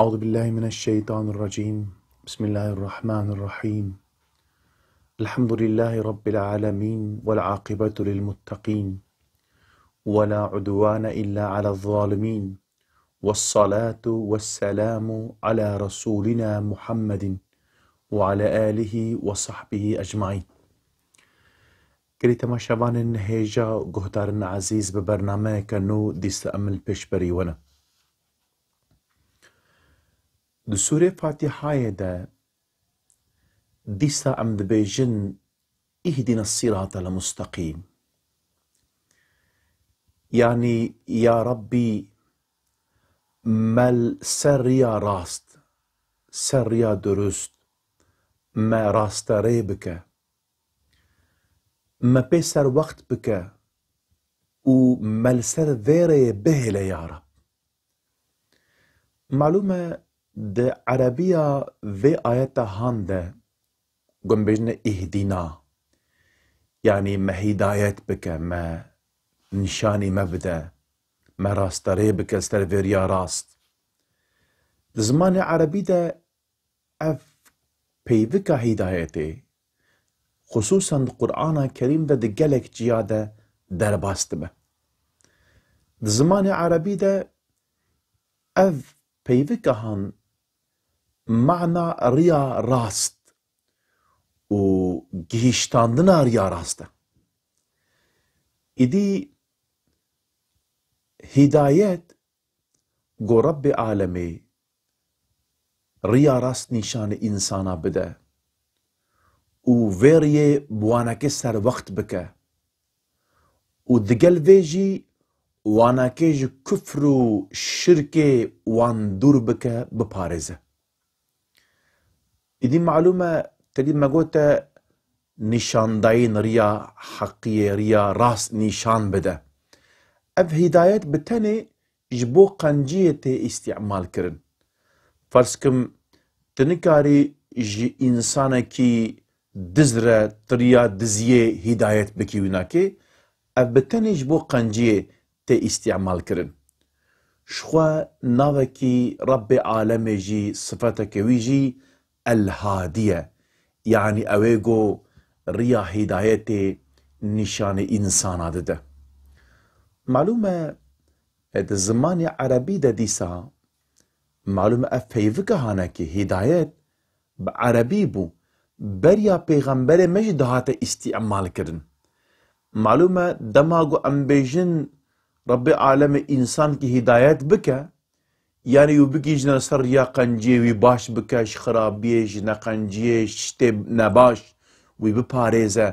أعوذ بالله من الشيطان الرجيم بسم الله الرحمن الرحيم الحمد لله رب العالمين والعاقبة للمتقين ولا عدوان إلا على الظالمين والصلاة والسلام على رسولنا محمد وعلى آله وصحبه أجمعين كري تماشاوان هیجا هيجا عزیز عزيز برنامه كنو ديست امل پیش بریونه د سورې فاتحه ده دیسا ام د بیجن اهدنا الصراط المستقيم يعني يا ربي مال سر یا راست سر یا درست ما راست ريبك ما بيسر وقت بك و مال سر ذیره بهله یا رب معلومه ده عربی ها وی آیت هانده اهدینا یعنی مهید آیت بکه نشانی موده مه راست ره بکه راست زمان عربی ده اف پیوک ها خصوصاً قرآن کریم ده ده گلک جیاده در باسته ده زمان عربی ده اف پیوک معنا ریا راست و گهیشتاندن ریا راسته ایدی هدایت گو رب عالمی ریا راست نشان انسانا بده او ویری بوانکه سر وقت بکه او دگل ویجی وانکه کفر و شرک وان دور بکه بپارزه بدین معلومه تدی مگوته نشاندهی ریا حقی ریا راست نشان بده اف هدایت بتنه جبو قنجیت استعمال کرن فرض کم تنکاری جی انسان کی دزره تریا دزیه هدایت بکی وناکه اف بتنه جبو قنجیه ته استعمال کرن شخوا ناوکی رب عالم جی صفت کوي جی الهادية يعني اويغو ريا هدايتي نشان انسانا ده معلومة د زمان عربي ده ديسا معلومة افيفك هانكي هدايت بعربي بو بريا پیغمبر مش دهات استعمال کرن معلومه دماغو انبجن رب عالم انسان کی هدایت بکه یعنی یو بگیجنە سەر یا قەنجێوی باش بکەش خراپبیێژ نەقەنجێش شتێ نەباش وی بپارێزە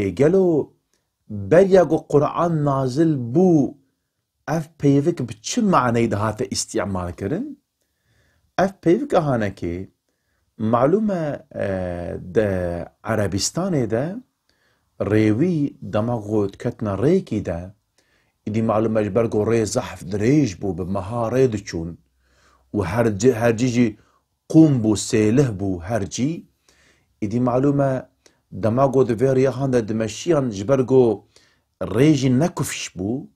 ئێگەل و بەریاگ و قورآان نازل بوو ئەف پێیوک بچ معنەی دەهاتە ئیسیعمالکردن ئەف پێیوک هاانەکێ معلومە عەرەبیستانێ دە ڕێوی دەمەغۆت کەتنە ڕێکی دە دي معلومة اجبرقو ري زحف دريج بو بمها ريدتشون وهرجي هرجيجي سيله بو هرجي دي معلومة دماغو دو دفير يهانا دمشيان جبرقو ريجي نكفش بو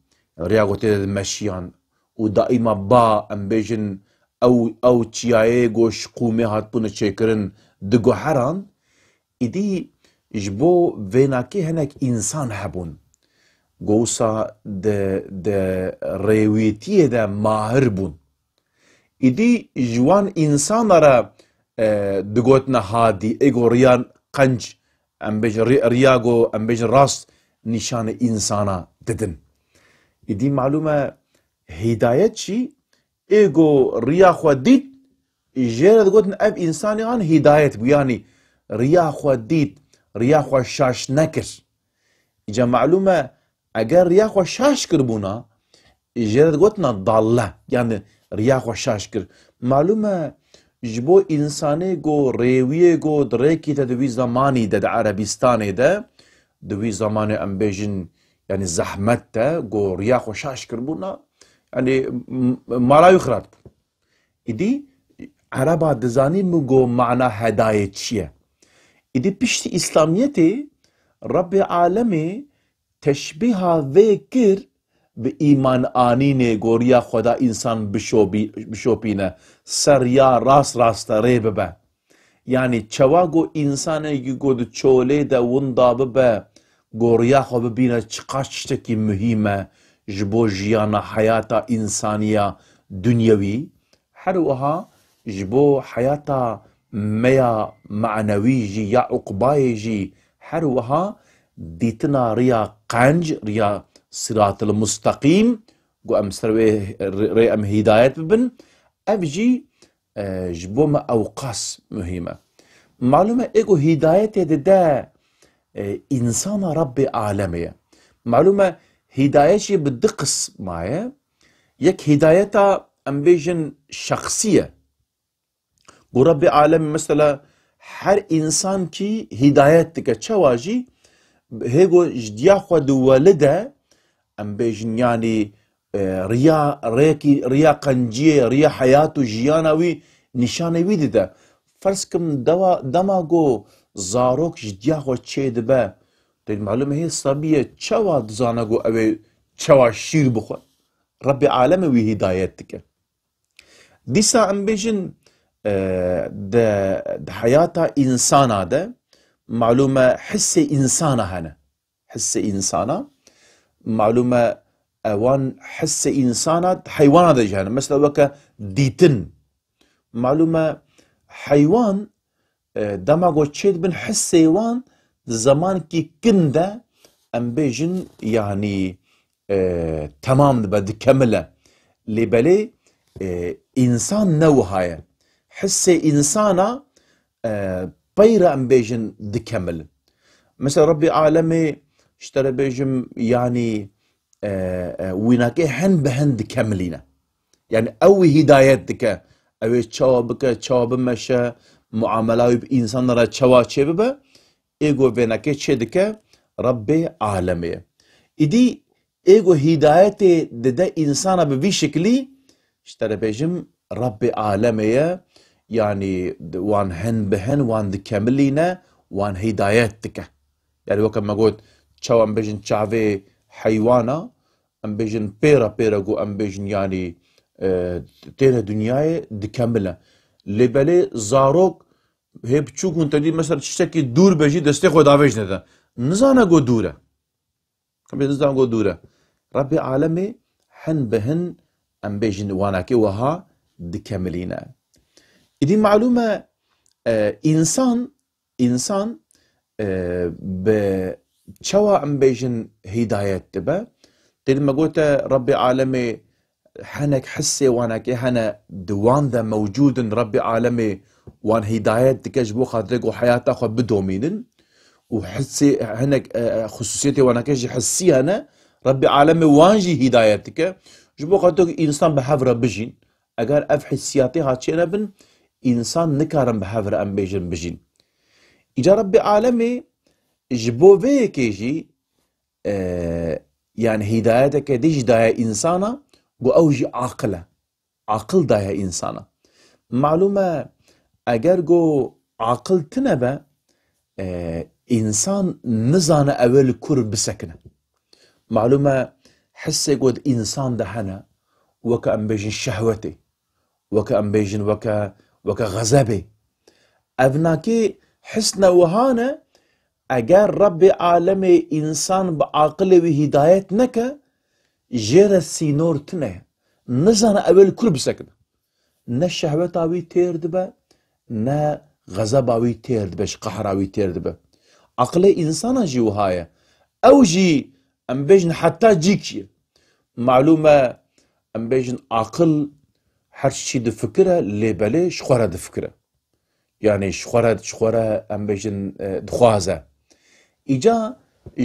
رياغو تيد دمشيان ودائما با ام بيجن او او تيايي غوش قومي هات هاتبون تشيكرن دقو حران ادي جبو فيناكي هناك انسان هبون گوسا د ڕێوێتیە دە ماهر بوون ئیدی ژوان ئینسانەرە دگوت نەهادی ئێگۆڕیان قەنج ئەمبژ ڕیاگۆ ئەمبژ ڕاست نیشانە ئینسانە ددن ئیدی معلومە هیدایەت چی ئێگۆ ڕیاخوا دیت ژێرە دەگوتن ئەب ئینسانیان هیدایەت بویانی ڕیاخوا دیت ڕیاخوا شاش نەکرد ئیجا معلومە اگر ریا خو شاش کر بونا جرد گوتنا داله یعنی ریا خو شاش کر معلومه جبو انسانه گو ریوی گو در تا دوی زمانی ده ده عربستانه ده دوی زمانه ام یعنی زحمت ده گو ریا خو شاش کر بونا یعنی مالایو خراد بود ایدی عربا دزانی مو گو معنا هدایه چیه ایدی پیشتی اسلامیتی رب عالمی تشبیه وکر به ایمان آنین گوریا خدا انسان بینه سر یا راست راست ری ببه یعنی چوا گو انسان گو دو چوله ده وندا ببه گوریا خو ببینه چقدر که مهمه جبو جیان حیات انسانیا دنیوی هر وها جبو حیات میا معنوی جی یا عقبای جی هر وها ديتنا ريا قنج ريا صراط المستقيم گو ام سروی ام هدایت ببن افجي جی آه، جبوم اوقاس مهمه معلومه ايكو هدایت ده, آه، ده انسان رب عالميه معلومه هدايش بدقس معايا يك ام امبيجن شخصيه ورب عالم مثلا هر انسان كي هدايتك تشواجي هێگۆ ژدیاخوا دووەلدە ئەم بێژنیانی ڕیا ڕێکی ڕیا قەنجیە ڕیا حیات و ژیانەوی نیشانەوی ددە فەرسکم دەما گۆ زارۆک ژدیاخۆ چێ دەبە دەمالمە هەیە سەبیە چاوا دزانە گۆ ئەوێ چاوا شیر بخۆ ڕەبی عالەمەوی هیدایەت دکە دیسا ئەم بێژن حیاتا ئینسانە دە معلومه حس إنسانة هنا حس إنسانة معلومه اوان حس إنسانة حيوان ده جهنم مثلا وكا ديتن معلومه حيوان آه، دماغو تشيد بن حس إيوان زمان كي كندا ام بيجن يعني آه تمام بد كمله لبلي آه انسان نوهاية حس إنسانة آه peyre em bêjin Mesela Rabbi alemê ji te re bêjim yanî wînakê hin bi hin Yani ew e, hidayet dike. Ew ê çawa bike, çawa bimeşe, muamela wî bi insanlara çawa çê bibe. Êgo vênakê Rabbi alemê İdi ego hidayeti dede insana bir vî şeklî ji Rabbi alemê yani wan hen bihin wan dikemilîne wan hidayet dike yani weke me got çaw em bêjin çavê heywana em bêjin pêra pêra got em bêjin yanî têne dunyayê dikemile lêbelê zarok hê biçûk hûn tedî mesela tiştekî dûr bêjî destê xwe davêj nede nizane got dûr e em nizan got dûr e Rabbê alemê hin bi hin em bêjin wanekê wiha dikemilîne دي معلومه آه، انسان انسان آه، بتشوا ام بيجن هداية تبا تل ما قلت ربي عالمي حنك حسي وانا هنا دوان ذا موجود ربي عالمي وان هداية تكجبو خاطرك وحياة اخو بدومينن وحسي هناك آه، خصوصيتي وانا كجي حسي انا ربي عالمي وانجي هدايتك جبو خاطرك انسان بحفره بجين اگر اف حسياتي هاتشينا بن انسان نکارم به هفر ام بیجن بجین ایجا رب عالمی جبوه که جی اه يعني هدايتك ديج دايا إنسانا وأوج عقلة عقل دايا إنسانا معلومة اگر گو عقل تنبا آه، إنسان نزانا أول كور بسكنة معلومة حسي گود إنسان دهنا وكأن بيجن شهوتي وكأن بيجن وكا وەکە غەزەبێ ئەڤناکێ حستنەوەهانە ئەگەر ڕەبێ عالەمێ ئینسان بە عاقلێوی هیدایەت نەکە ژێرە سینۆرتنێ نزانە ئەوێ کول بسەکن نە شەهوەتاوی تێر دبە نە غەزەباوی تێر دبش قەحراوی تێر دبە عقلێ ئینسانە ژی وهایە ئەو ژی ئەم بێژن حتا جیکیە معلومە ئەم بێژن عقل هر چی د فکر له بلې د فکر یعنی شخوره شخوره ام بجن د خوازه ایجا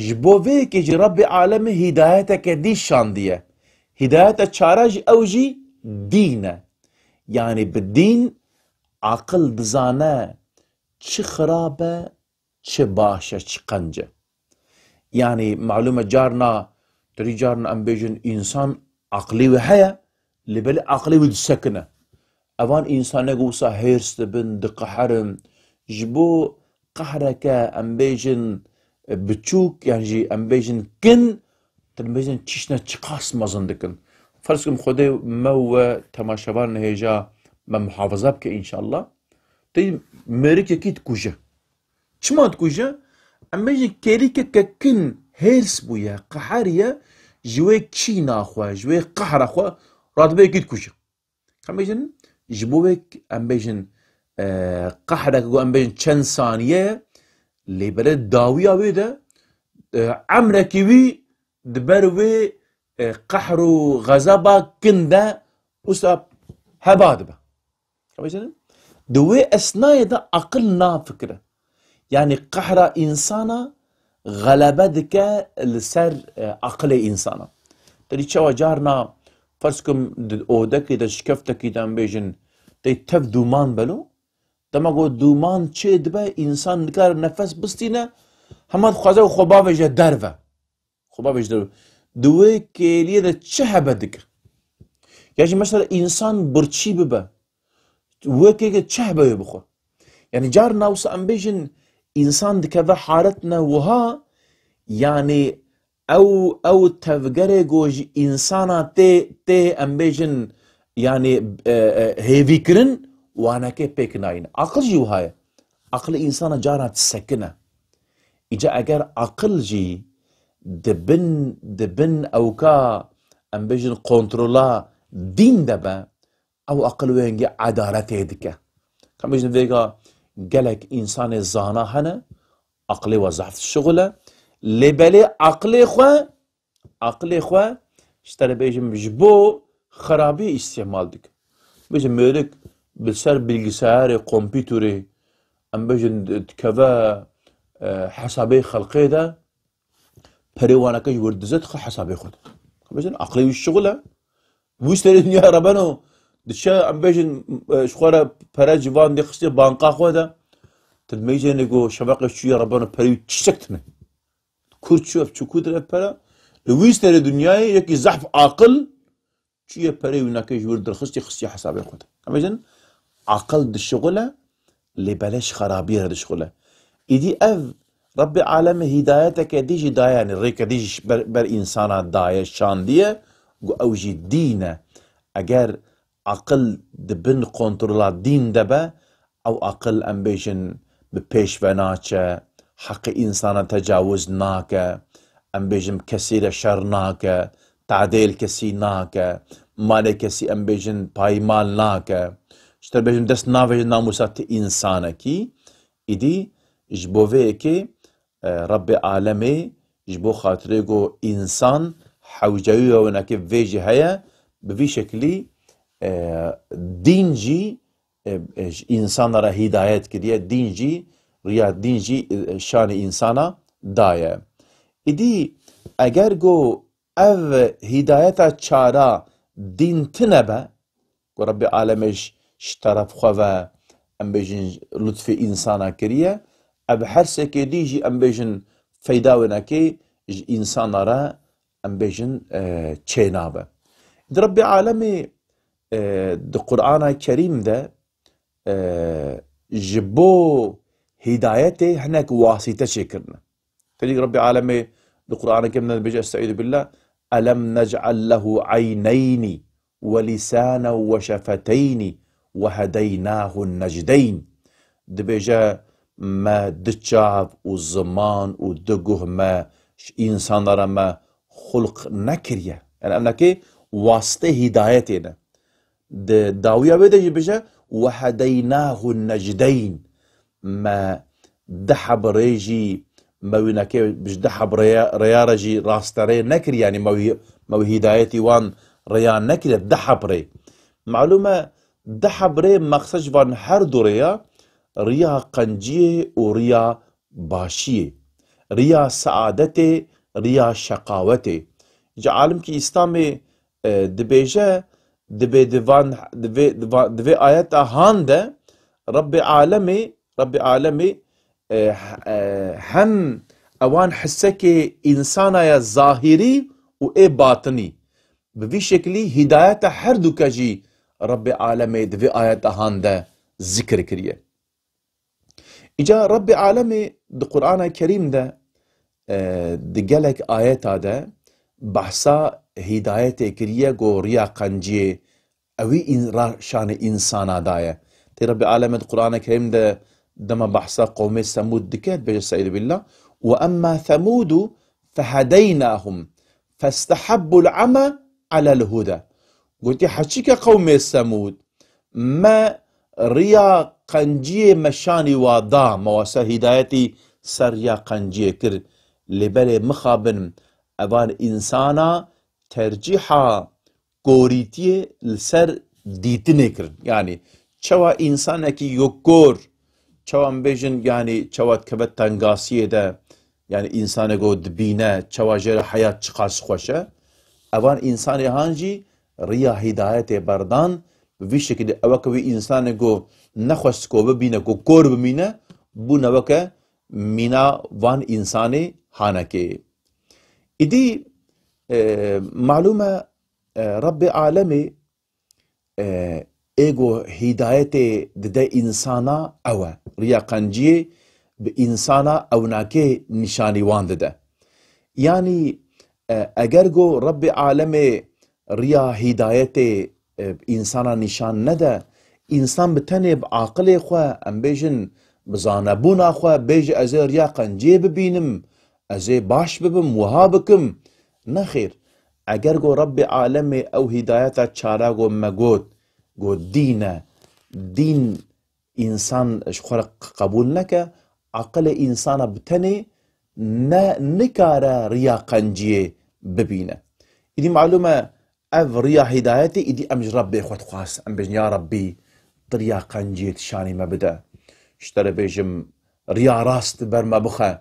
جبوې رب عالم هدایت کې دي شان هدایت چارج او دینه یعنی به دین عقل بزانه چه خرابه چه باشه چه قنجه یعنی معلومه جارنا تری جارنا ام انسان عقلی و لبل عقلي ود سكنة اوان انسان قوسا هيرست بن دقهرم جبو قهرك ام بيجن بچوك يعني جي ام بيجن كن تلميزن تشنا تشقاس مزندكن فرض كم خدي مو تماشوان هيجا ما محافظه بك ان شاء الله تي مريك كيت كوجا چمات كوجا اما جي كيريك ككن هيرس بويا قهريه جوي كشي ناخوا جوي قهر اخوا راتبه کیت کوچه کمیشن جبوک امبیشن قحرک گو امبیشن چند ثانیه لیبره داوی آوی ده عمرکی وی دبر وی قحر و غضبا کنده اوسا هبا دبه کمیشن دوی اسنای ده عقل نافکره یعنی قحر انسانا غلبه دکه لسر عقل انسانا تری چوا جارنا فەرز کوم ئۆدەکی دە شکفتەکیدان بێژن دەی تەف دومان بەلو دەمەگۆ دومان چێ دبە ئینسان دکار نەفەس بستینە هەمەد خوازە و خۆباێژە دەرە خۆباێژ دەرو دوێ کێلیە دە چه هەبە دکە یاژی مەسەر ئینسان برچی ببە وەکێکە چه بەوێ بخۆ یعنی جار ناوسە ئەم بێژن ئینسان دکەە حارەت نەوەها یانێ او او تفگر گوج انسانا تی تی امبیجن یعنی هیوی کرن وانا که پیک ناین عقل جی وهای عقل انسانا جارا تسکنه ایجا اگر عقل جی دبن دبن اوکا امبیجن کنترولا دین دبا او عقل وینگی عدارت ایدکه کمیجن ویگا گلک انسان زانا هنه عقل و ضعف شغله لبلي عقلي خو عقلي خو شتر بيجم جبو خرابي استعمال ديك بيجم ميرك بالسر بالجسار كمبيوتري ام بيجن كذا آه، حسابي خلقي ده وانا كي وردزت خ حسابي خود بيجن عقلي والشغلة آه. ويشتري الدنيا ربانو دشا ام بيجن آه، شخورا برا جوان دي خشتي بانقا خو ده تدميجي يقول شباقي شوية ربانو بري تشتكتني كرتشو في شكود رفرا لويس ترى الدنيا يكي زحف عقل شو يبرى وناكش ورد الخص يخصي حساب يخد أمجن عقل الشغلة اللي بلاش خرابية هذا الشغلة إذا أف رب العالم هدايتك ديج داية يعني ريك ديج بر, بر إنسانة داية شان دي أوجي دينة أجر عقل دبن كنترول دين دبا أو عقل أمبيشن بپیش و ناچه حق اه، إنسان تجاوز ناكا أم بيجم كسير شر ناكا تعديل كسي ناكا مال كسي أم بيجن باي مال ناكا شتر بيجم دست نافج ناموسات إنسانا كي إدي جبو كي رب عالمي جبو خاطريكو إنسان حوجيوه ونكي فيجي هيا بفي شكلي اه، دينجي اه، إنسان را هداية كريا دينجي ریا دیجی شان انسانا دایه ایدی اگر گو او هدایت چارا دین تنبه گو رب عالمش شطرف خواه ام بیجن لطف انسانا کریه اب هر سکه دیجی ام بیجن فیداونا که انسانا را ام بیجن چینابه در رب عالمی در قرآن کریم ده جبو هدايته هناك واسطة شكرنا تلي رب العالمين القرآن كمنا بيجي استعيذ بالله ألم نجعل له عينين ولسانا وشفتين وهديناه النجدين دبيجا ما دتشاف والزمان ودقه ما إنسان رما خلق نكريا يعني أنك واسطة هدايتنا دا داوية بيجا وهديناه النجدين ما دحب ريجي ما وينكي بش دحب ريا ريا راستري نكر يعني موي موي هدايتي وان ريا نكر دحب ري معلومة دحب ري مقصج وان هر دو ريا ريا قنجي وريا باشي ريا سعادتي ريا شقاوتي جا عالم كي استامي آه، دبيجا دبي دفان دبي دبي آيات هان ده رب عالمي رب عالمي هم آه، آه، اوان حسه انسانا يا ظاهري و اي باطني به شكلي هداية هر دو کجی رب عالمي دوی آيات هان ده ذكر كريه اجا رب عالمي دو قرآن کریم ده آه، دو گلک آيات ده بحثا هداية كريه گو ريا قنجيه اوی شان انسانا دایه تي رب عالمي دو قرآن کریم ده دما بحثا قوم ثمود دكات سعيد بالله وأما ثمود فهديناهم فاستحبوا العمى على الهدى قلت حشيك قوم ثمود ما ريا قنجي مشاني واضا مواسا هدايتي سريا قنجي كر لبلي مخابن أبان انسانا ترجيحا كوريتي لسر ديتنكر يعني چوا كي يكور çawan bejin yani çavat dikeve tengasiyê de yanî însanê got dibîne çawa jê re heyat çi qas xweş e evan însanê han jî rêya hîdayetê berdan bi vî şekilê ew ke wî însanê got nexweş ko bibîne ku kor bimîne bû neweke van însanê hanekê İdî e, malume e, Rabbi alemê e, ایگو هدایت د انسانا او ریاقنجی به انسانا اوناکه نشانی واند ده یعنی اگر گو رب عالم ریا هدایت انسانا نشان نده انسان به تنه به عقل خو ام بیژن بزانبونا خو بیج از ریاقنجی ببینم از باش ببم وها بکم نه خیر اگر گو رب عالم او هدایت چارا گو مگوت گو دینه دین انسان شخور قبول نکه عقل انسان بتنه نا نکاره ریا قنجیه ببینه ایدی معلومه او ریا هدایتی ایدی امج ربي خود خواست ام بجن یا ربی دریا قنجیه تشانی ما بده اشتر بجم ریا راست بر ما بخه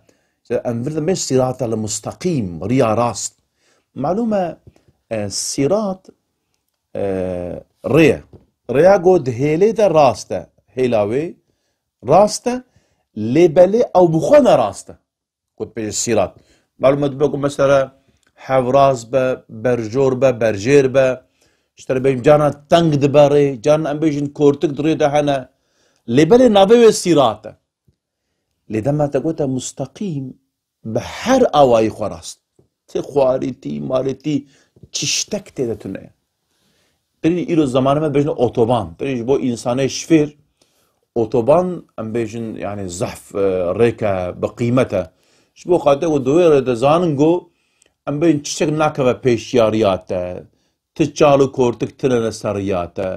ام فرد مش صراط المستقيم ريا راست معلومة الصراط آه، آه، ريا Reago hele de rast e. Hêla wê rast e lêbelê ew bixwe ne rast e. Got pêje sîrat. Malûme dibe ku mesela hevraz be, berjor be, berjêr be, ji bêjim cana teng dibe rê, canan em bêjin kortik di rê de hene. Lêbelê navê wê sîrat e. Lê dema te gote mustaqîm bi her awayî xwe rast. Tê xwarîtî, marîtî çi ştek tê de tune ye. برین ایرو زمان من بیشتر اتوبان برین با انسان شفیر اوتوبان ام بیشتر یعنی زحف ریکه به شبو خاطه و دویر دزانن گو ام بیشتر چیک نکه پیشیاریاته تچالو کورتک تنن سریاته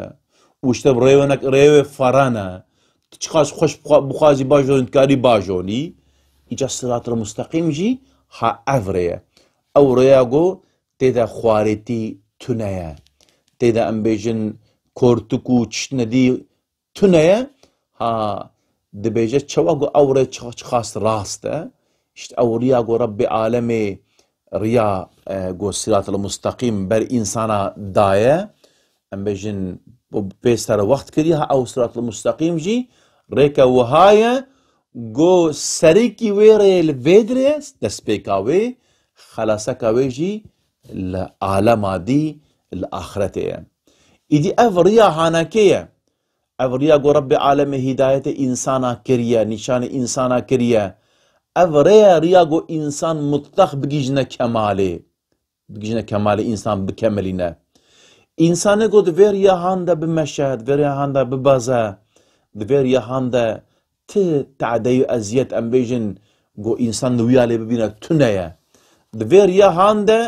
وشته ریوانک ریو فرانه تچخاش خوش بخوازی باجونی کاری باجونی ایجا صراط مستقیم جی ها افریه او گو تیده خوارتی تونه تێدا ئەمبێژن کۆرتک و چنەدی تونەیە ها دبێژە چەوەگو ئەوڕێ چاچ خاست ڕاستە شت ئەو ڕیا گۆڕە بێعاالەمێ آه، ڕیا گۆسیرات لە مستەقیم بەر ئینسانە دایە ئەمبێژن پێستەرە وەخت کردی ها ئەو سرات لە مستەقیم ژی ڕێکە وهایە گۆ سەرێکی وێڕێ لێدرێ دەستپێکاوێ خەلاسەکەوێژی لە ئالەمادی لآخرەتەیە ئیدی ئەڤ ڕیا هاناکەیە ئەڤ ڕیا گۆڕە بێ عالەمە هیدایەتە ئینسانا کریە نیشانە ئینسانا کریە ئەڤ ڕێە ڕیا گۆ ئینسان متتەخ بگیژنە کەمالێ بگیژنە کەمالی ئینسان بکەمەلینە ئینسانە گۆ دەبێ ڕیا هاندە بمەشەد بێریا هاندە ببازە دەبێ ڕیا هاندە ت تعدەی ئەزیەت ئەمبێژن گۆ ئینسان ویالێ ببینە تونەیە دەبێ ڕیا هاندە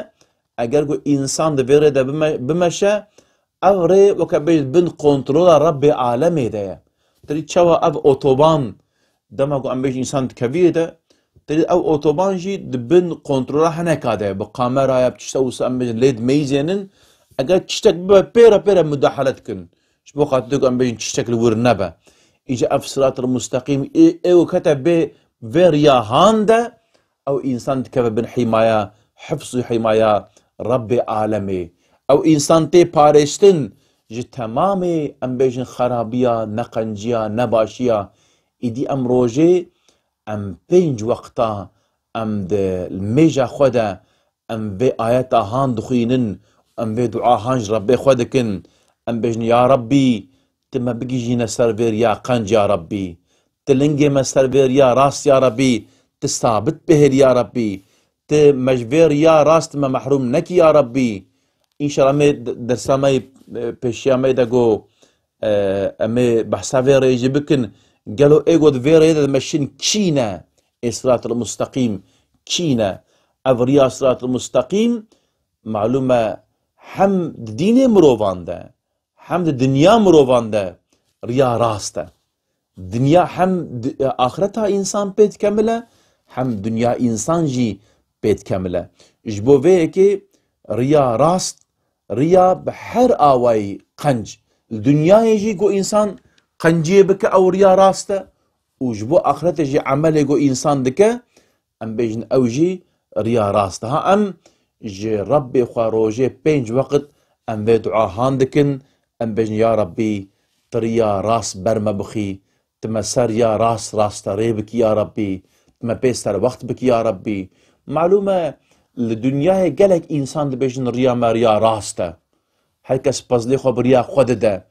اگر گو ئینسان دەبێڕێدە بمەشە ئەو ڕێ وەکە بێت بن رب ڕەبێ ده تری چاوە ئەف ئۆتۆبان دەما گو ئەمبێژ کبیه ده تری با ئۆتۆبانژی آیا بچشتا او سا ام بیش لید میزینن اگر چشتک ببه پیره پیره پێرە کن شبو خاطر دو ام بیش چشتک لور نبه ایجا اف سرات مستەقیم ئێوە کەتە بێ vê riyahan de ew însan dikeve bin hîmaya hefs û حمایه رب عالمي او انسان تي پارشتن جه تمام ام بیجن خرابیا نقنجیا نباشیا ایدی ام روژه ام پنج وقتا ام ده الميجا خدا ام بي آياتا هان دخينن ام بي دعا هانج رب خودكن ام بيجن يا ربي تما بيجي جينا سرفير يا قنج يا ربي تلنجي ما سرفير يا راس يا ربي تستابت بهر يا ربي مجبر يا راست ما محروم يا ربي ان شاء الله می درس ما دا گو امی آه، بحثا ویره ایجی بکن قالوا ایگود ویره هذا مشین كينا اسرات المستقيم كينا افريا اسرات المستقيم معلومه هم دین مروان ده هم دنیا مروان ده ریا راسته دنیا هم آخرتها انسان پید کمله هم دنیا انسان جی پێتکەملە ژ بۆ وەیەکی ڕیا ڕاست ڕیا بە هەر ئاوایی قەنج دنیایەژی گۆ ئینسان قەنجێ بکە ئەو ڕیا ڕاستە و ji بۆ ئاخرەتێژی ئەمەلێ گۆ ئینسان دکە ئەم بێژن ئەوژی ڕیا ڕاستە ها ئەم ji ڕبێ خوا ڕۆژێ پێنج وەقت ئەم بێ دوعاهان دکن ئەم بێژن یا ڕبی تریا ڕاست بەرمە بخی تمە سەر یا ڕاست ڕاستە ڕێ بکی یا ڕبی تمە پێ سەر وەخت بکی یا ڕبی معلومه لدنیای گلک انسان دبیجن ریا مریا راسته هر کس پزلی خو بریا خود ده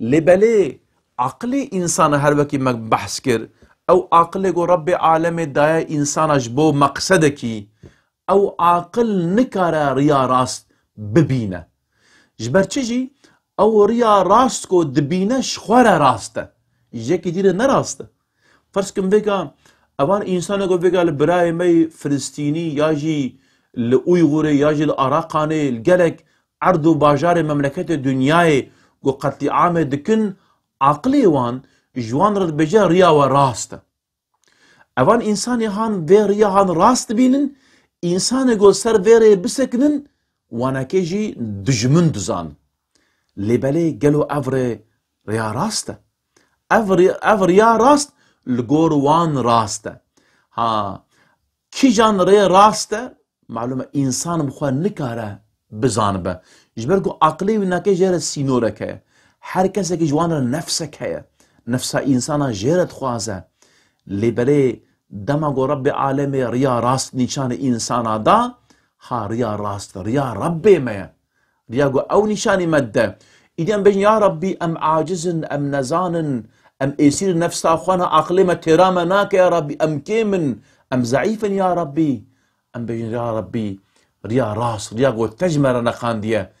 لبلی عقلی انسان هر وکی مگ بحث کر او عقل گو رب عالم دای انسانش بو مقصد کی او عقل نکاره ریا راست ببینه جبر چجی او ریا راست کو دبینش خوره راسته یکی دیره نراسته فرض کم بگم ئەوان ئینسانەگە بگال برایمەی فلستینی یاژی لە ئویغورێ یاژی لە عراقانێ گەلێک ئەرد و باژارێ مەملەکەتە دنیاە گۆ قەتی عامێ دکن عقلێوان ژوان ڕدبێژە ریاوە ڕاستە ئەوان ئینسانی هاان بێ ڕیاهان ڕاست بینن ئینسانە گۆ سەر بێرێ بسکنن وانەکێژی دژمن دزان لێبەلێ گەل و ئەڤێ ڕیا ڕاستە ئەڤ ڕیا ڕاست وان راسته ها کی جان ری راسته معلومه انسان خو نکاره بزانبه جبر کو عقلی و نکه جر سینوره که هر کسی که جوان را نفسه که نفسه انسان جرت خوازه لبره گو رب عالم ریا راست نیچان انسان دا ها ریا راست ریا رب مه ریا گو او نیچانی مده ایدیم بجن یا ربی ام عاجزن ام نزانن أم إيسير نفس أخوانا أقلمة ناك يا ربي أم كيمن أم زعيفا يا ربي أم بجن يا ربي ريا راس ريا قول تجمر أنا خاندية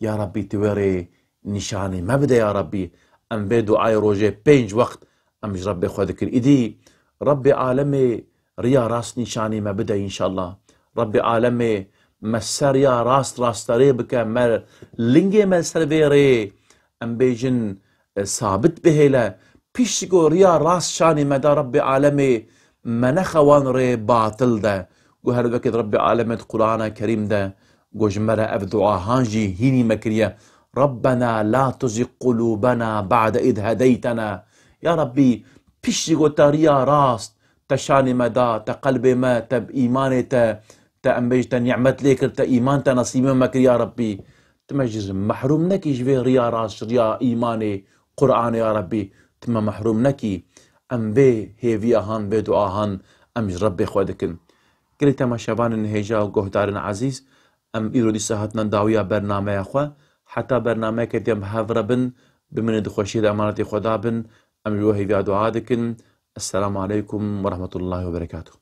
يا ربي توري نشاني ما بدأ يا ربي أم بيدو آي روجي بينج وقت أم ربي خذك إيدي ربي عالمي ريا راس نشاني ما بدأ إن شاء الله ربي عالمي مسار يا راس راس تريبك مر لنجي مال بيري أم بيجن ثابت بهلا پیشگۆ ڕیا ڕاستشانی مەدا ڕبی عالەمێ مەنەخەوان ری باطل ده گو هر وقت رب هەربەکەت قرآن کریم ده گو دە اف دعا هانجی هینی مکریه ربنا لا تزی قلوبنا بعد ئید هەدەیتەنا یا ڕبی پیشی گۆتاریا ڕاست تەشانی مەدا تە قەلبێ ما تە ئیمانێ تە تا ئەمبێژ تە نیعمەت لێ کرد تە ئیمان تە نەسیمە مەکر یا ربی تمجز محروم نەکیش بێ ریا راست ریا ایمان قرآن یا ربی تما محروم نەکی ئەم بێ هێوی ئاهان بي دو آهان ام ڕەبێ خوادكن كلي تما تەماشەبانن نهيجا و قهدارن عزيز ام ايرو دي ساحتنا داويا برنامه خوا حتا بەرنمەیەکە دێم هفرا بن بمن دخوشي دا امانتي خدا بن ام جوهي هێویا دعا دكن السلام عليكم ورحمة الله وبركاته